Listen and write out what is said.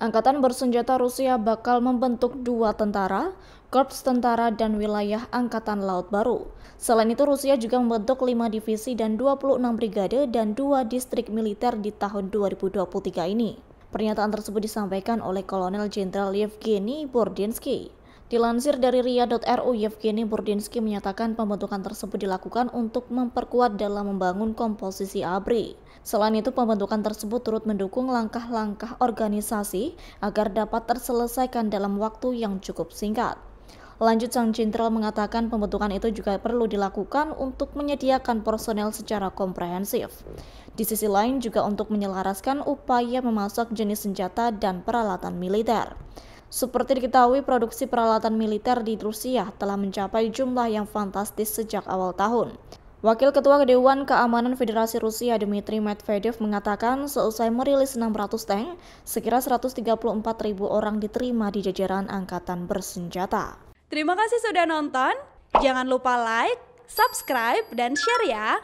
Angkatan bersenjata Rusia bakal membentuk dua tentara, korps tentara dan wilayah angkatan laut baru. Selain itu, Rusia juga membentuk lima divisi dan 26 brigade dan dua distrik militer di tahun 2023 ini. Pernyataan tersebut disampaikan oleh Kolonel Jenderal Yevgeny Bordinsky. Dilansir dari ria.ru, Yevgeny Burdinsky menyatakan pembentukan tersebut dilakukan untuk memperkuat dalam membangun komposisi ABRI. Selain itu, pembentukan tersebut turut mendukung langkah-langkah organisasi agar dapat terselesaikan dalam waktu yang cukup singkat. Lanjut, Sang Jenderal mengatakan pembentukan itu juga perlu dilakukan untuk menyediakan personel secara komprehensif. Di sisi lain juga untuk menyelaraskan upaya memasok jenis senjata dan peralatan militer. Seperti diketahui, produksi peralatan militer di Rusia telah mencapai jumlah yang fantastis sejak awal tahun. Wakil Ketua Dewan Keamanan Federasi Rusia Dmitry Medvedev mengatakan seusai merilis 600 tank, sekira 134 ribu orang diterima di jajaran angkatan bersenjata. Terima kasih sudah nonton, jangan lupa like, subscribe, dan share ya!